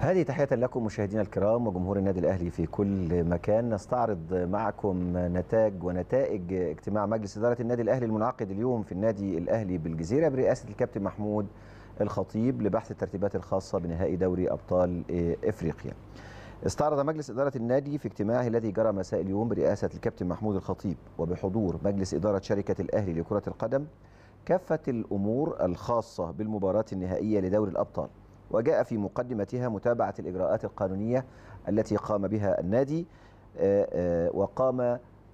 هذه تحية لكم مشاهدينا الكرام وجمهور النادي الأهلي في كل مكان نستعرض معكم نتاج ونتائج اجتماع مجلس إدارة النادي الأهلي المنعقد اليوم في النادي الأهلي بالجزيرة برئاسة الكابتن محمود الخطيب لبحث الترتيبات الخاصة بنهائي دوري أبطال إفريقيا استعرض مجلس إدارة النادي في اجتماعه الذي جرى مساء اليوم برئاسة الكابتن محمود الخطيب وبحضور مجلس إدارة شركة الأهلي لكرة القدم كافة الأمور الخاصة بالمباراة النهائية لدوري الأبطال وجاء في مقدمتها متابعة الإجراءات القانونية التي قام بها النادي آه، آه، وقام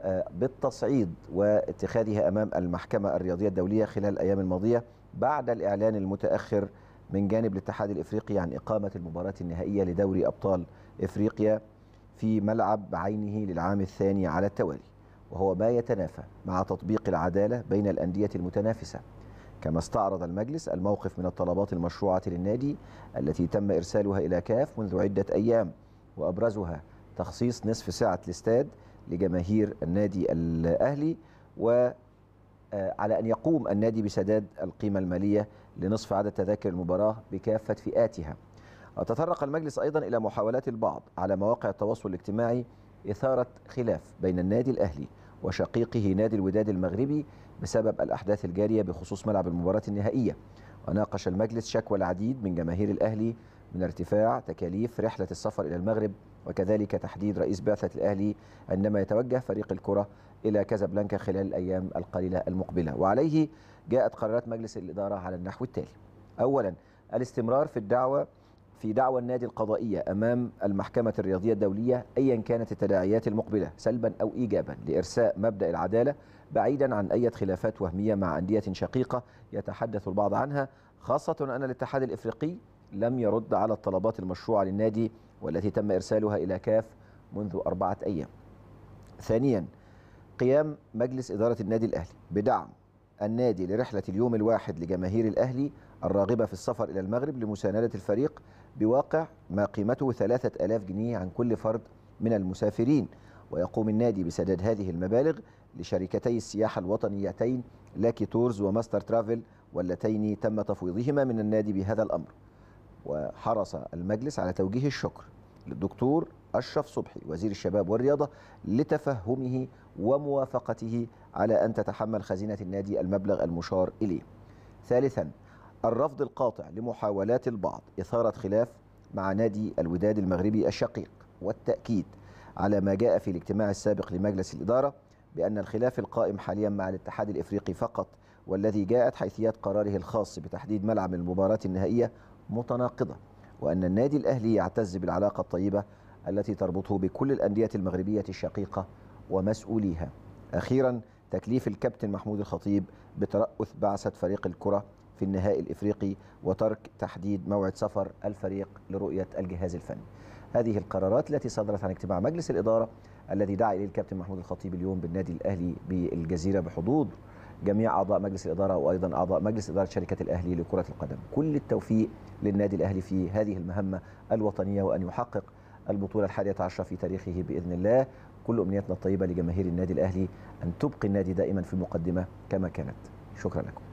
آه، بالتصعيد واتخاذها أمام المحكمة الرياضية الدولية خلال الأيام الماضية بعد الإعلان المتأخر من جانب الاتحاد الإفريقي عن إقامة المباراة النهائية لدوري أبطال إفريقيا في ملعب بعينه للعام الثاني على التوالي وهو ما يتنافى مع تطبيق العدالة بين الأندية المتنافسة كما استعرض المجلس الموقف من الطلبات المشروعة للنادي التي تم إرسالها إلى كاف منذ عدة أيام وأبرزها تخصيص نصف ساعة الاستاد لجماهير النادي الأهلي وعلى آه، أن يقوم النادي بسداد القيمة المالية لنصف عدد تذاكر المباراة بكافة فئاتها وتطرق المجلس أيضا إلى محاولات البعض على مواقع التواصل الاجتماعي إثارة خلاف بين النادي الأهلي وشقيقه نادي الوداد المغربي بسبب الأحداث الجارية بخصوص ملعب المباراة النهائية وناقش المجلس شكوى العديد من جماهير الأهلي من ارتفاع تكاليف رحلة السفر إلى المغرب وكذلك تحديد رئيس بعثة الأهلي عندما يتوجه فريق الكرة إلى كازابلانكا خلال الأيام القليلة المقبلة وعليه جاءت قرارات مجلس الإدارة على النحو التالي أولا الاستمرار في الدعوة في دعوى النادي القضائية أمام المحكمة الرياضية الدولية أيا كانت التداعيات المقبلة سلبا أو إيجابا لإرساء مبدأ العدالة بعيدا عن أي خلافات وهمية مع أندية شقيقة يتحدث البعض عنها خاصة أن الاتحاد الإفريقي لم يرد على الطلبات المشروعة للنادي والتي تم إرسالها إلى كاف منذ أربعة أيام ثانيا قيام مجلس إدارة النادي الأهلي بدعم النادي لرحلة اليوم الواحد لجماهير الأهلي الراغبة في السفر إلى المغرب لمساندة الفريق بواقع ما قيمته 3000 جنيه عن كل فرد من المسافرين ويقوم النادي بسداد هذه المبالغ لشركتي السياحة الوطنيتين لاكي تورز وماستر ترافل واللتين تم تفويضهما من النادي بهذا الأمر وحرص المجلس على توجيه الشكر للدكتور أشرف صبحي وزير الشباب والرياضة لتفهمه وموافقته على أن تتحمل خزينة النادي المبلغ المشار إليه ثالثا الرفض القاطع لمحاولات البعض إثارة خلاف مع نادي الوداد المغربي الشقيق والتأكيد على ما جاء في الاجتماع السابق لمجلس الإدارة بأن الخلاف القائم حاليا مع الاتحاد الإفريقي فقط والذي جاءت حيثيات قراره الخاص بتحديد ملعب المباراة النهائية متناقضة وأن النادي الأهلي يعتز بالعلاقة الطيبة التي تربطه بكل الأندية المغربية الشقيقة ومسؤوليها أخيرا تكليف الكابتن محمود الخطيب بترأس بعثة فريق الكرة في النهائي الإفريقي وترك تحديد موعد سفر الفريق لرؤية الجهاز الفني هذه القرارات التي صدرت عن اجتماع مجلس الإدارة الذي دعا إليه الكابتن محمود الخطيب اليوم بالنادي الأهلي بالجزيرة بحضور جميع أعضاء مجلس الإدارة وأيضا أعضاء مجلس إدارة شركة الأهلي لكرة القدم كل التوفيق للنادي الأهلي في هذه المهمة الوطنية وأن يحقق البطولة الحادية عشرة في تاريخه بإذن الله كل أمنياتنا الطيبة لجماهير النادي الأهلي أن تبقي النادي دائما في المقدمة كما كانت شكرا لكم